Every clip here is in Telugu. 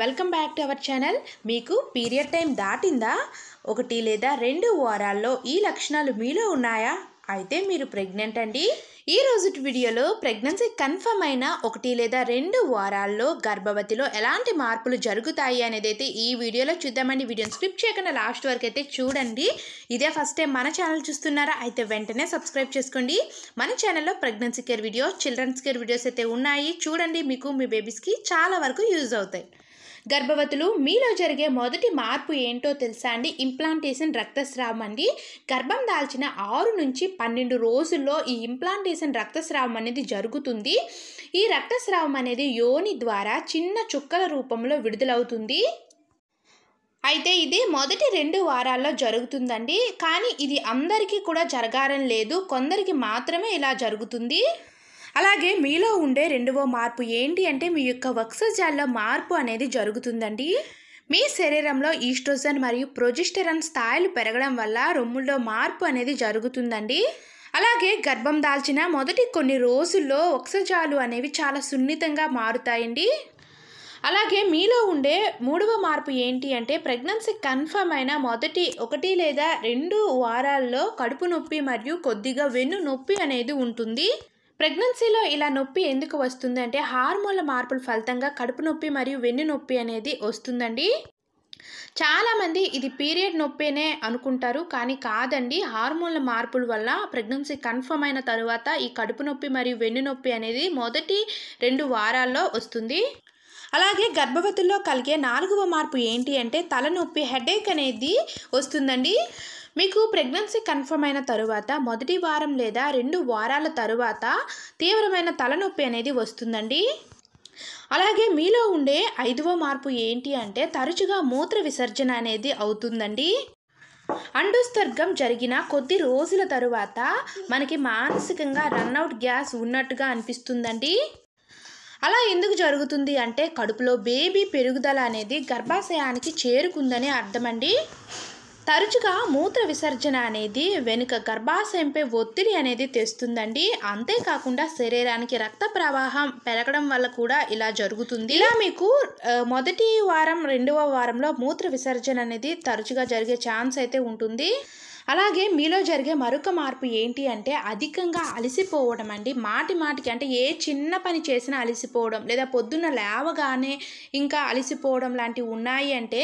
welcome back to our channel మీకు పీరియడ్ టైం దాటిందా ఒకటి లేదా రెండు వారాల్లో ఈ లక్షణాలు మీలో ఉన్నాయా అయితే మీరు ప్రెగ్నెంట్ అండి ఈ రోజు వీడియోలో ప్రెగ్నెన్సీ కన్ఫర్మ్ అయిన ఒకటి లేదా రెండు వారాల్లో గర్భవతిలో ఎలాంటి మార్పులు జరుగుతాయి అనేది అయితే ఈ వీడియోలో చూద్దామండి వీడియోని స్క్రిప్ట్ చేయకుండా లాస్ట్ వరకు అయితే చూడండి ఇదే ఫస్ట్ టైం మన ఛానల్ చూస్తున్నారా అయితే వెంటనే సబ్స్క్రైబ్ చేసుకోండి మన ఛానల్లో pregnancy care videos children's care videos అయితే ఉన్నాయి చూడండి మీకు మీ బేబీస్కి చాలా వరకు యూజ్ అవుతాయి గర్భవతులు మీలో జరిగే మొదటి మార్పు ఏంటో తెలుసా అండి ఇంప్లాంటేషన్ రక్తస్రావం అండి గర్భం దాల్చిన ఆరు నుంచి పన్నెండు రోజుల్లో ఈ ఇంప్లాంటేషన్ రక్తస్రావం అనేది జరుగుతుంది ఈ రక్తస్రావం అనేది యోని ద్వారా చిన్న చుక్కల రూపంలో విడుదలవుతుంది అయితే ఇది మొదటి రెండు వారాల్లో జరుగుతుందండి కానీ ఇది అందరికీ కూడా జరగారం లేదు కొందరికి మాత్రమే ఇలా జరుగుతుంది అలాగే మీలో ఉండే రెండవ మార్పు ఏంటి అంటే మీ యొక్క వక్సజాల్లో మార్పు అనేది జరుగుతుందండి మీ శరీరంలో ఈస్ట్రోజన్ మరియు ప్రొజిస్టరన్ స్థాయిలు పెరగడం వల్ల రొమ్ముల్లో మార్పు అనేది జరుగుతుందండి అలాగే గర్భం దాల్చిన మొదటి కొన్ని రోజుల్లో వక్షజాలు అనేవి చాలా సున్నితంగా మారుతాయండి అలాగే మీలో ఉండే మూడవ మార్పు ఏంటి అంటే ప్రెగ్నెన్సీ కన్ఫర్మ్ అయిన మొదటి ఒకటి లేదా రెండు వారాల్లో కడుపు నొప్పి మరియు కొద్దిగా వెన్ను నొప్పి అనేది ఉంటుంది ప్రెగ్నెన్సీలో ఇలా నొప్పి ఎందుకు వస్తుంది అంటే హార్మోన్ల మార్పుల ఫలితంగా కడుపు నొప్పి మరియు వెన్ను నొప్పి అనేది వస్తుందండి చాలామంది ఇది పీరియడ్ నొప్పేనే అనుకుంటారు కానీ కాదండి హార్మోన్ల మార్పుల వల్ల ప్రెగ్నెన్సీ కన్ఫర్మ్ అయిన తర్వాత ఈ కడుపు నొప్పి మరియు వెన్ను నొప్పి అనేది మొదటి రెండు వారాల్లో వస్తుంది అలాగే గర్భవతుల్లో కలిగే నాలుగవ మార్పు ఏంటి అంటే తలనొప్పి హెడేక్ అనేది వస్తుందండి మీకు ప్రెగ్నెన్సీ కన్ఫర్మ్ అయిన తరువాత మొదటి వారం లేదా రెండు వారాల తరువాత తీవ్రమైన తలనొప్పి అనేది వస్తుందండి అలాగే మీలో ఉండే ఐదవ మార్పు ఏంటి అంటే తరచుగా మూత్ర విసర్జన అనేది అవుతుందండి అండుస్తర్గం జరిగిన కొద్ది రోజుల తరువాత మనకి మానసికంగా రన్అట్ గ్యాస్ ఉన్నట్టుగా అనిపిస్తుందండి అలా ఎందుకు జరుగుతుంది అంటే కడుపులో బేబీ పెరుగుదల అనేది గర్భాశయానికి చేరుకుందని అర్థమండి తరచుగా మూత్ర విసర్జన అనేది వెనుక గర్భాశయంపై ఒత్తిడి అనేది తెస్తుందండి అంతేకాకుండా శరీరానికి రక్త ప్రవాహం పెరగడం వల్ల కూడా ఇలా జరుగుతుంది ఇలా మీకు మొదటి వారం రెండవ వారంలో మూత్ర విసర్జన అనేది తరచుగా జరిగే ఛాన్స్ అయితే ఉంటుంది అలాగే మీలో జరిగే మరొక మార్పు ఏంటి అంటే అధికంగా అలసిపోవడం అండి మాటి మాటికి అంటే ఏ చిన్న పని చేసినా అలసిపోవడం లేదా పొద్దున్న లేవగానే ఇంకా అలసిపోవడం లాంటివి ఉన్నాయి అంటే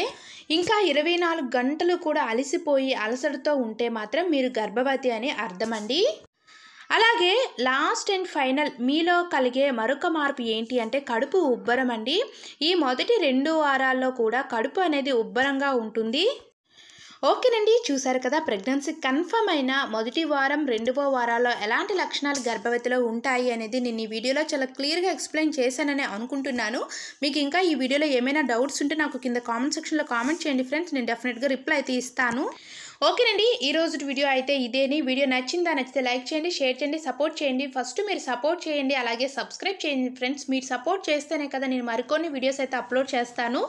ఇంకా ఇరవై నాలుగు గంటలు కూడా అలసిపోయి అలసటతో ఉంటే మాత్రం మీరు గర్భవతి అని అర్థమండి అలాగే లాస్ట్ అండ్ ఫైనల్ మీలో కలిగే మరొక మార్పు ఏంటి అంటే కడుపు ఉబ్బరం అండి ఈ మొదటి రెండు వారాల్లో కూడా కడుపు అనేది ఉబ్బరంగా ఉంటుంది ఓకేనండి చూశారు కదా ప్రెగ్నెన్సీ కన్ఫర్మ్ అయిన మొదటి వారం రెండవ వారాల్లో ఎలాంటి లక్షణాలు గర్భవతిలో ఉంటాయి అనేది నేను ఈ వీడియోలో చాలా క్లియర్గా ఎక్స్ప్లెయిన్ చేశానని అనుకుంటున్నాను మీకు ఇంకా ఈ వీడియోలో ఏమైనా డౌట్స్ ఉంటే నాకు కింద కామెంట్ సెక్షన్లో కామెంట్ చేయండి ఫ్రెండ్స్ నేను డెఫినెట్గా రిప్లై అయితే ఇస్తాను ఓకేనండి ఈ రోజు వీడియో అయితే ఇదేని వీడియో నచ్చిందా నచ్చితే లైక్ చేయండి షేర్ చేయండి సపోర్ట్ చేయండి ఫస్ట్ మీరు సపోర్ట్ చేయండి అలాగే సబ్స్క్రైబ్ చేయండి ఫ్రెండ్స్ మీరు సపోర్ట్ చేస్తేనే కదా నేను మరికొన్ని వీడియోస్ అయితే అప్లోడ్ చేస్తాను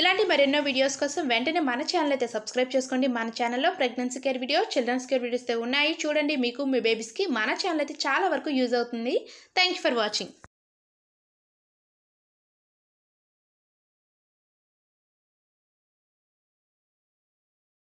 ఇలాంటి మరెన్నో వీడియోస్ కోసం వెంటనే మన ఛానల్ అయితే సబ్స్క్రైబ్ చేసుకోండి మన ఛానల్లో pregnancy care video children's care videos ఉన్నాయి చూడండి మీకు మీ బేబీస్కి మన ఛానల్ అయితే చాలా వరకు యూజ్ అవుతుంది థ్యాంక్ ఫర్ వాచింగ్